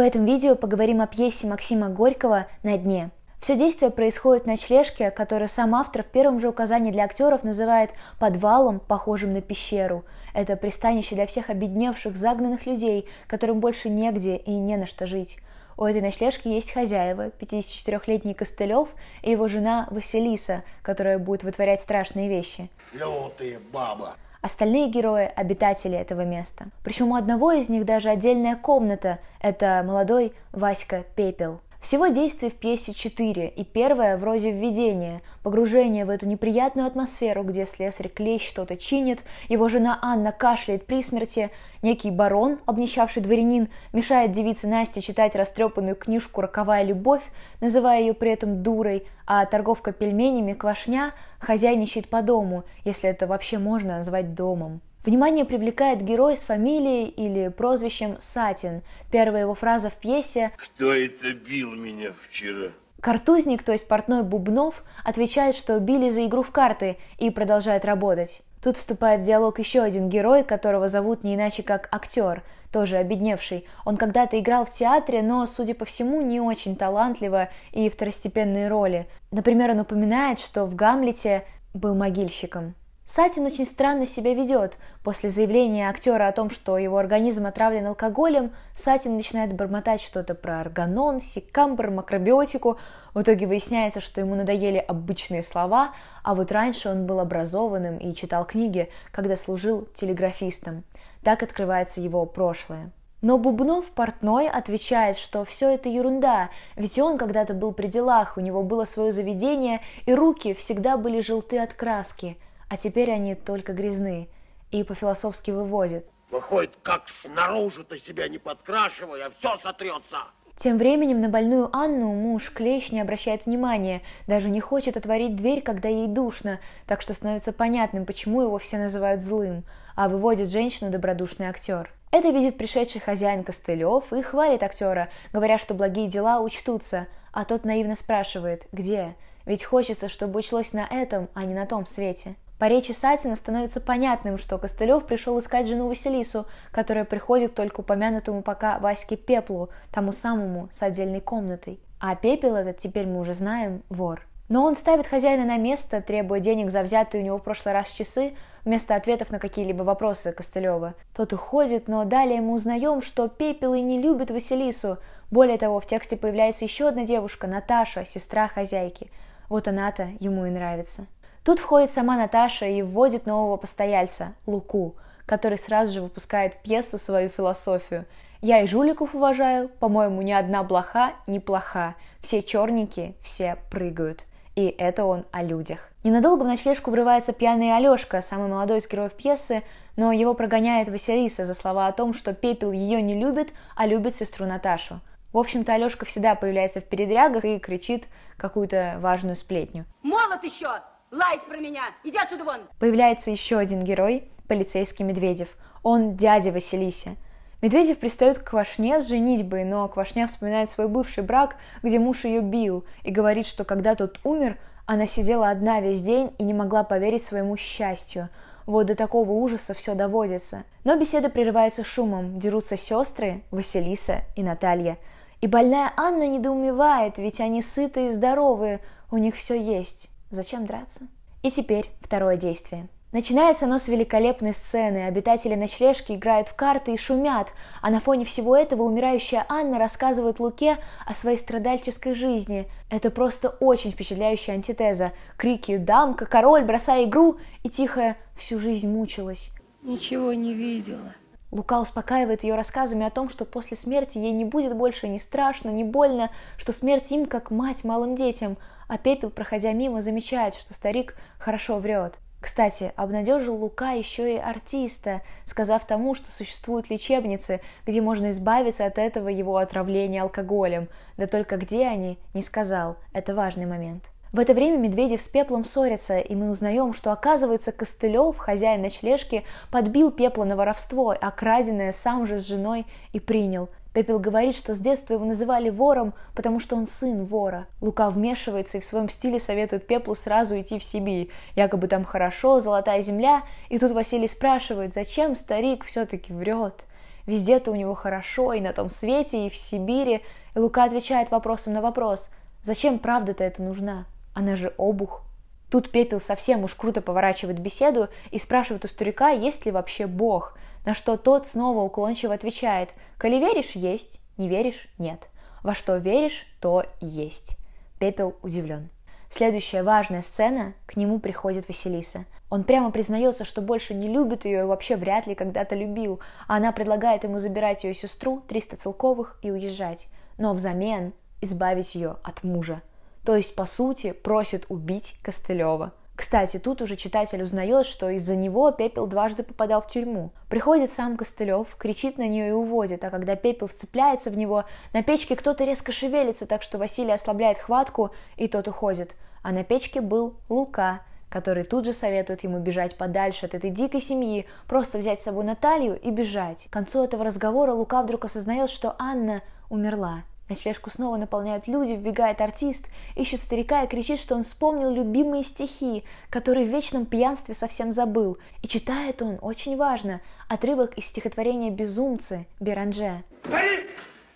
В этом видео поговорим о пьесе Максима Горького «На дне». Все действие происходит на ночлежке, которую сам автор в первом же указании для актеров называет подвалом, похожим на пещеру. Это пристанище для всех обедневших, загнанных людей, которым больше негде и не на что жить. У этой ночлежки есть хозяева, 54-летний Костылев и его жена Василиса, которая будет вытворять страшные вещи. Лютые баба. Остальные герои – обитатели этого места. Причем у одного из них даже отдельная комната – это молодой Васька Пепел – всего действий в пьесе 4, и первое вроде введение, погружение в эту неприятную атмосферу, где слесарь Клещ что-то чинит, его жена Анна кашляет при смерти, некий барон, обнищавший дворянин, мешает девице Насте читать растрепанную книжку «Роковая любовь», называя ее при этом дурой, а торговка пельменями Квашня хозяйничает по дому, если это вообще можно назвать домом. Внимание привлекает герой с фамилией или прозвищем Сатин. Первая его фраза в пьесе «Кто это бил меня вчера?» Картузник, то есть портной Бубнов, отвечает, что били за игру в карты и продолжает работать. Тут вступает в диалог еще один герой, которого зовут не иначе как актер, тоже обедневший. Он когда-то играл в театре, но, судя по всему, не очень талантливо и второстепенные роли. Например, он упоминает, что в «Гамлете» был могильщиком. Сатин очень странно себя ведет. После заявления актера о том, что его организм отравлен алкоголем, Сатин начинает бормотать что-то про органон, секамбр, макробиотику. В итоге выясняется, что ему надоели обычные слова, а вот раньше он был образованным и читал книги, когда служил телеграфистом. Так открывается его прошлое. Но Бубнов портной отвечает, что все это ерунда, ведь он когда-то был при делах, у него было свое заведение, и руки всегда были желты от краски – а теперь они только грязны и по-философски выводят. Выходит, ну, как снаружи-то себя не подкрашивай, а все сотрется. Тем временем на больную Анну муж Клещ не обращает внимания, даже не хочет отворить дверь, когда ей душно, так что становится понятным, почему его все называют злым, а выводит женщину добродушный актер. Это видит пришедший хозяин Костылев и хвалит актера, говоря, что благие дела учтутся, а тот наивно спрашивает «Где?», ведь хочется, чтобы учлось на этом, а не на том свете. По речи Сатина становится понятным, что Костылев пришел искать жену Василису, которая приходит только упомянутому пока Ваське Пеплу, тому самому с отдельной комнатой. А Пепел этот, теперь мы уже знаем, вор. Но он ставит хозяина на место, требуя денег за взятые у него в прошлый раз часы, вместо ответов на какие-либо вопросы Костылева. Тот уходит, но далее мы узнаем, что Пепел и не любит Василису. Более того, в тексте появляется еще одна девушка, Наташа, сестра хозяйки. Вот она-то ему и нравится. Тут входит сама Наташа и вводит нового постояльца, Луку, который сразу же выпускает пьесу свою философию. «Я и жуликов уважаю, по-моему, ни одна блоха не плоха, все черники, все прыгают». И это он о людях. Ненадолго в ночлежку врывается пьяный Алешка, самый молодой из героев пьесы, но его прогоняет Василиса за слова о том, что Пепел ее не любит, а любит сестру Наташу. В общем-то, Алешка всегда появляется в передрягах и кричит какую-то важную сплетню. «Молод еще! лаять про меня! Иди отсюда вон! Появляется еще один герой, полицейский Медведев. Он дядя Василиси. Медведев пристает к Квашне с женитьбой, но Квашня вспоминает свой бывший брак, где муж ее бил, и говорит, что когда тот умер, она сидела одна весь день и не могла поверить своему счастью. Вот до такого ужаса все доводится. Но беседа прерывается шумом, дерутся сестры Василиса и Наталья. И больная Анна недоумевает, ведь они сытые и здоровые, у них все есть. Зачем драться? И теперь второе действие. Начинается оно с великолепной сцены. Обитатели ночлежки играют в карты и шумят, а на фоне всего этого умирающая Анна рассказывает Луке о своей страдальческой жизни. Это просто очень впечатляющая антитеза. Крики «Дамка! Король! Бросай игру!» и тихая «Всю жизнь мучилась». Ничего не видела. Лука успокаивает ее рассказами о том, что после смерти ей не будет больше ни страшно, ни больно, что смерть им как мать малым детям – а Пепел, проходя мимо, замечает, что старик хорошо врет. Кстати, обнадежил Лука еще и артиста, сказав тому, что существуют лечебницы, где можно избавиться от этого его отравления алкоголем. Да только где они, не сказал. Это важный момент. В это время Медведев с Пеплом ссорятся, и мы узнаем, что оказывается Костылев, хозяин ночлежки, подбил Пепла на воровство, а краденое сам же с женой и принял. Пепел говорит, что с детства его называли вором, потому что он сын вора. Лука вмешивается и в своем стиле советует Пеплу сразу идти в Сибирь. Якобы там хорошо, золотая земля. И тут Василий спрашивает, зачем старик все-таки врет? Везде-то у него хорошо, и на том свете, и в Сибири. И Лука отвечает вопросом на вопрос, зачем правда-то это нужна? Она же обух Тут пепел совсем уж круто поворачивает беседу и спрашивает у старика, есть ли вообще Бог, на что тот снова уклончиво отвечает, «Коли веришь – есть, не веришь – нет. Во что веришь, то есть». Пепел удивлен. Следующая важная сцена, к нему приходит Василиса. Он прямо признается, что больше не любит ее и вообще вряд ли когда-то любил, а она предлагает ему забирать ее сестру, 300 целковых, и уезжать, но взамен избавить ее от мужа – то есть, по сути, просит убить Костылева. Кстати, тут уже читатель узнает, что из-за него Пепел дважды попадал в тюрьму. Приходит сам Костылев, кричит на нее и уводит, а когда Пепел вцепляется в него, на печке кто-то резко шевелится, так что Василий ослабляет хватку, и тот уходит. А на печке был Лука, который тут же советует ему бежать подальше от этой дикой семьи, просто взять с собой Наталью и бежать. К концу этого разговора Лука вдруг осознает, что Анна умерла. Ночлежку снова наполняют люди, вбегает артист, ищет старика и кричит, что он вспомнил любимые стихи, которые в вечном пьянстве совсем забыл. И читает он, очень важно, отрывок из стихотворения «Безумцы» Беранже. Старик!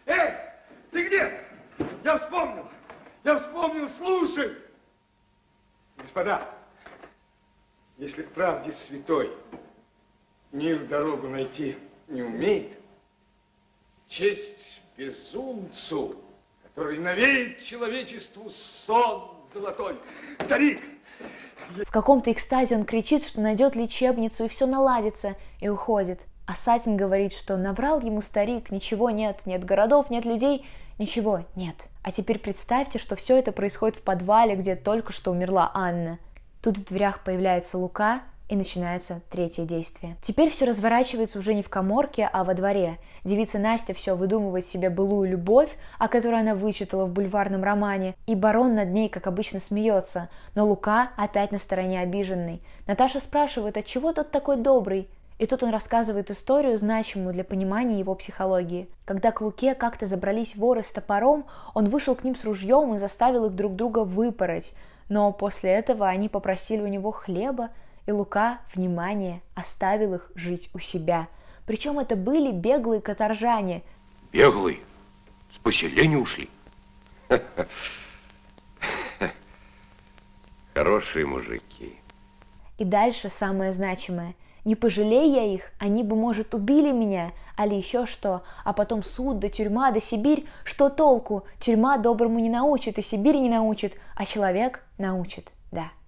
Эй, ты где? Я вспомнил! Я вспомнил, слушай! Господа, если в правде святой мир дорогу найти не умеет, честь безумцу, который навеет человечеству сон золотой. Старик! В каком-то экстазе он кричит, что найдет лечебницу и все наладится, и уходит. А Сатин говорит, что наврал ему старик, ничего нет, нет городов, нет людей, ничего нет. А теперь представьте, что все это происходит в подвале, где только что умерла Анна. Тут в дверях появляется Лука, и начинается третье действие. Теперь все разворачивается уже не в коморке, а во дворе. Девица Настя все выдумывает себе былую любовь, о которой она вычитала в бульварном романе, и барон над ней, как обычно, смеется, но Лука опять на стороне обиженный. Наташа спрашивает, от «А чего тот такой добрый? И тут он рассказывает историю, значимую для понимания его психологии. Когда к Луке как-то забрались воры с топором, он вышел к ним с ружьем и заставил их друг друга выпороть. Но после этого они попросили у него хлеба, и Лука, внимание, оставил их жить у себя. Причем это были беглые каторжане. Беглые? С поселения ушли? Хорошие мужики. И дальше самое значимое. Не пожалей я их, они бы, может, убили меня, али еще что, а потом суд, да тюрьма, да Сибирь, что толку? Тюрьма доброму не научит, и Сибирь не научит, а человек научит.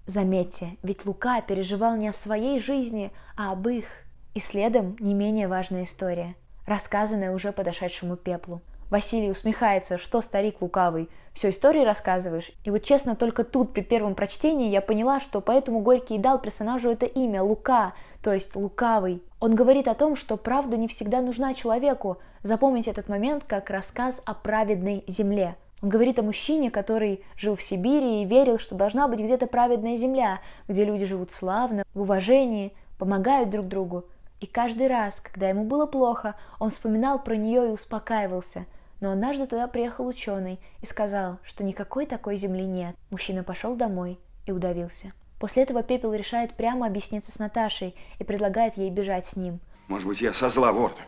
Заметьте, ведь Лука переживал не о своей жизни, а об их. И следом не менее важная история, рассказанная уже подошедшему пеплу. Василий усмехается, что старик лукавый, все истории рассказываешь. И вот честно, только тут при первом прочтении я поняла, что поэтому Горький и дал персонажу это имя Лука, то есть лукавый. Он говорит о том, что правда не всегда нужна человеку. Запомните этот момент как рассказ о праведной земле – он говорит о мужчине, который жил в Сибири и верил, что должна быть где-то праведная земля, где люди живут славно, в уважении, помогают друг другу. И каждый раз, когда ему было плохо, он вспоминал про нее и успокаивался. Но однажды туда приехал ученый и сказал, что никакой такой земли нет. Мужчина пошел домой и удавился. После этого Пепел решает прямо объясниться с Наташей и предлагает ей бежать с ним. Может быть, я со зла ворда.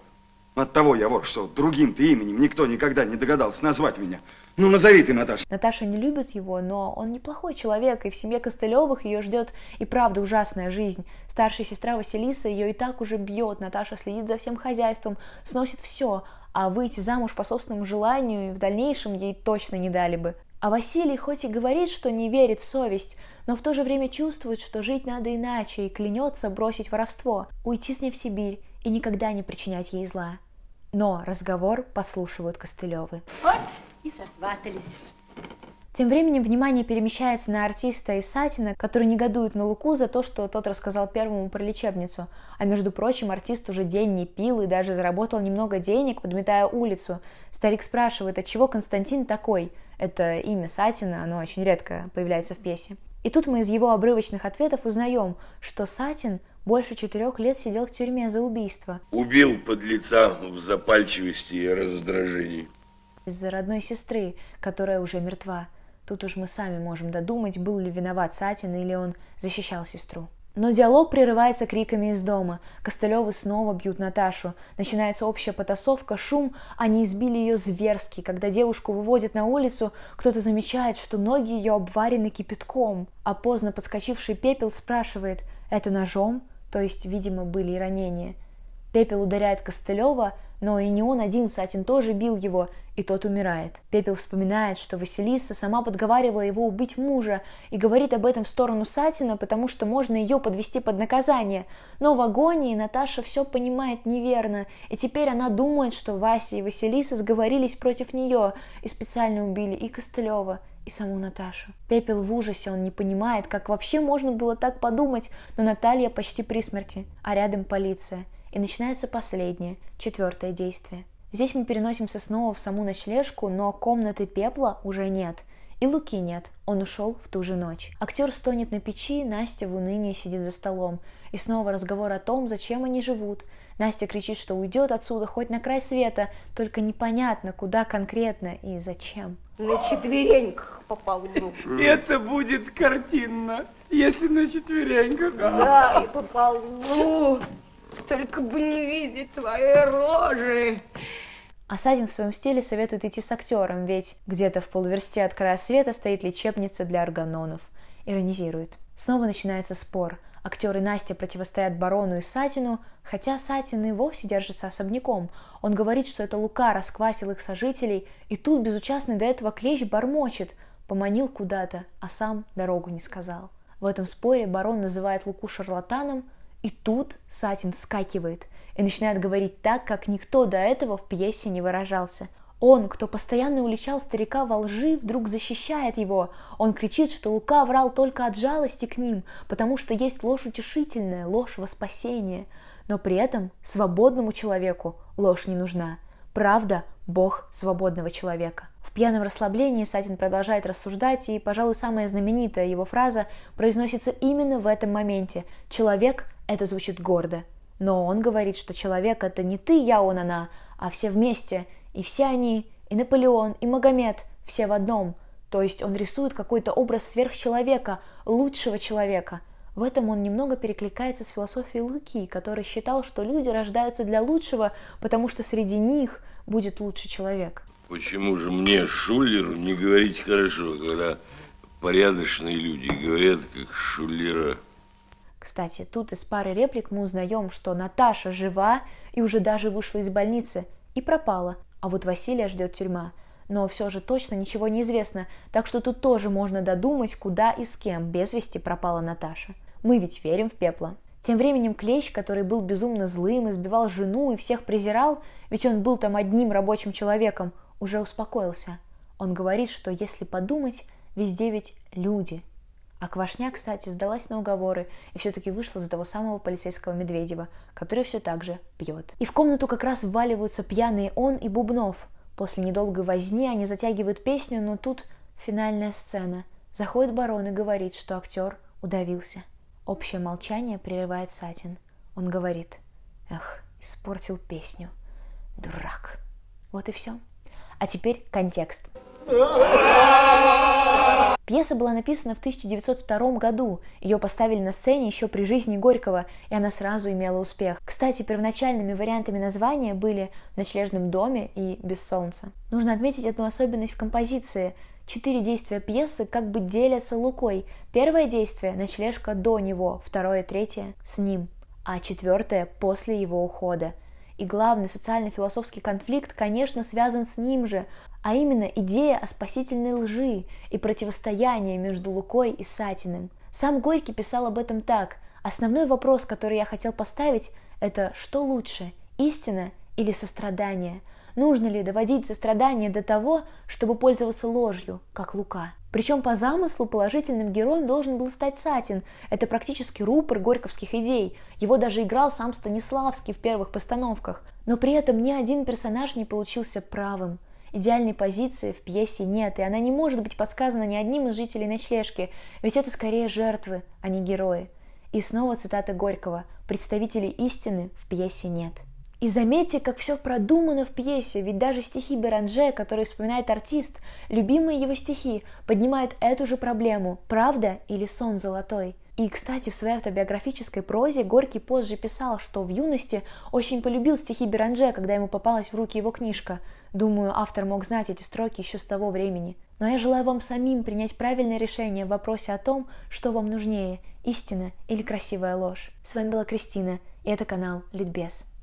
От того я вор, что другим-то именем никто никогда не догадался назвать меня. Ну, назови ты, Наташа. Наташа не любит его, но он неплохой человек, и в семье Костылевых ее ждет и правда ужасная жизнь. Старшая сестра Василиса ее и так уже бьет, Наташа следит за всем хозяйством, сносит все, а выйти замуж по собственному желанию в дальнейшем ей точно не дали бы. А Василий хоть и говорит, что не верит в совесть, но в то же время чувствует, что жить надо иначе, и клянется бросить воровство, уйти с ней в Сибирь, и никогда не причинять ей зла. Но разговор подслушивают Костылевы. Вот и сосватались. Тем временем внимание перемещается на артиста и Сатина, который негодует на Луку за то, что тот рассказал первому про лечебницу. А между прочим, артист уже день не пил и даже заработал немного денег, подметая улицу. Старик спрашивает, от чего Константин такой? Это имя Сатина, оно очень редко появляется в пьесе. И тут мы из его обрывочных ответов узнаем, что Сатин больше четырех лет сидел в тюрьме за убийство. Убил под лица в запальчивости и раздражении. Из-за родной сестры, которая уже мертва. Тут уж мы сами можем додумать, был ли виноват Сатин или он защищал сестру. Но диалог прерывается криками из дома. Костылевы снова бьют Наташу. Начинается общая потасовка, шум. Они избили ее зверски. Когда девушку выводят на улицу, кто-то замечает, что ноги ее обварены кипятком. А поздно подскочивший пепел спрашивает «Это ножом?» То есть, видимо, были и ранения. Пепел ударяет Костылева, но и не он один, Сатин тоже бил его, и тот умирает. Пепел вспоминает, что Василиса сама подговаривала его убить мужа и говорит об этом в сторону Сатина, потому что можно ее подвести под наказание. Но в агонии Наташа все понимает неверно, и теперь она думает, что Вася и Василиса сговорились против нее и специально убили и Костылева, и саму Наташу. Пепел в ужасе, он не понимает, как вообще можно было так подумать, но Наталья почти при смерти, а рядом полиция – и начинается последнее, четвертое действие. Здесь мы переносимся снова в саму ночлежку, но комнаты пепла уже нет. И Луки нет, он ушел в ту же ночь. Актер стонет на печи, Настя в унынии сидит за столом. И снова разговор о том, зачем они живут. Настя кричит, что уйдет отсюда хоть на край света, только непонятно, куда конкретно и зачем. На четвереньках поползу. Это будет картинно, если на четвереньках. Да, и поползу. Только бы не видеть твои рожи. Осадин а в своем стиле советует идти с актером, ведь где-то в полуверсте от края света стоит лечебница для органонов. Иронизирует. Снова начинается спор. Актеры Настя противостоят барону и Сатину, хотя Сатин и вовсе держится особняком. Он говорит, что это Лука расквасил их сожителей, и тут безучастный до этого клещ бормочет, поманил куда-то, а сам дорогу не сказал. В этом споре барон называет Луку шарлатаном, и тут Сатин вскакивает и начинает говорить так, как никто до этого в пьесе не выражался. Он, кто постоянно уличал старика во лжи, вдруг защищает его. Он кричит, что Лука врал только от жалости к ним, потому что есть ложь утешительная, ложь во спасение. Но при этом свободному человеку ложь не нужна. Правда – бог свободного человека. В пьяном расслаблении Сатин продолжает рассуждать, и, пожалуй, самая знаменитая его фраза произносится именно в этом моменте. Человек это звучит гордо. Но он говорит, что человек это не ты, я, он, она, а все вместе. И все они, и Наполеон, и Магомед, все в одном. То есть он рисует какой-то образ сверхчеловека, лучшего человека. В этом он немного перекликается с философией Луки, который считал, что люди рождаются для лучшего, потому что среди них будет лучший человек. Почему же мне, Шулеру, не говорить хорошо, когда порядочные люди говорят, как Шулера? Кстати, тут из пары реплик мы узнаем, что Наташа жива и уже даже вышла из больницы и пропала, а вот Василия ждет тюрьма. Но все же точно ничего не известно, так что тут тоже можно додумать, куда и с кем без вести пропала Наташа. Мы ведь верим в пепла. Тем временем Клещ, который был безумно злым, избивал жену и всех презирал, ведь он был там одним рабочим человеком, уже успокоился. Он говорит, что если подумать, везде ведь люди – а Квашня, кстати, сдалась на уговоры и все-таки вышла за того самого полицейского Медведева, который все так же пьет. И в комнату как раз вваливаются пьяные он и Бубнов. После недолгой возни они затягивают песню, но тут финальная сцена. Заходит барон и говорит, что актер удавился. Общее молчание прерывает Сатин. Он говорит, «Эх, испортил песню. Дурак». Вот и все. А теперь контекст. Пьеса была написана в 1902 году, ее поставили на сцене еще при жизни Горького, и она сразу имела успех. Кстати, первоначальными вариантами названия были «В ночлежном доме» и «Без солнца». Нужно отметить одну особенность в композиции. Четыре действия пьесы как бы делятся лукой. Первое действие – ночлежка до него, второе и третье – с ним, а четвертое – после его ухода. И главный социально-философский конфликт, конечно, связан с ним же а именно идея о спасительной лжи и противостоянии между Лукой и Сатиным. Сам Горький писал об этом так. Основной вопрос, который я хотел поставить, это что лучше, истина или сострадание? Нужно ли доводить сострадание до того, чтобы пользоваться ложью, как Лука? Причем по замыслу положительным героем должен был стать Сатин. Это практически рупор горьковских идей. Его даже играл сам Станиславский в первых постановках. Но при этом ни один персонаж не получился правым. Идеальной позиции в пьесе нет, и она не может быть подсказана ни одним из жителей ночлежки, ведь это скорее жертвы, а не герои. И снова цитата Горького «Представителей истины в пьесе нет». И заметьте, как все продумано в пьесе, ведь даже стихи Беранже, которые вспоминает артист, любимые его стихи, поднимают эту же проблему «Правда или сон золотой?». И, кстати, в своей автобиографической прозе Горький позже писал, что в юности очень полюбил стихи Беранже, когда ему попалась в руки его книжка – Думаю, автор мог знать эти строки еще с того времени. Но я желаю вам самим принять правильное решение в вопросе о том, что вам нужнее – истина или красивая ложь. С вами была Кристина, и это канал Литбез.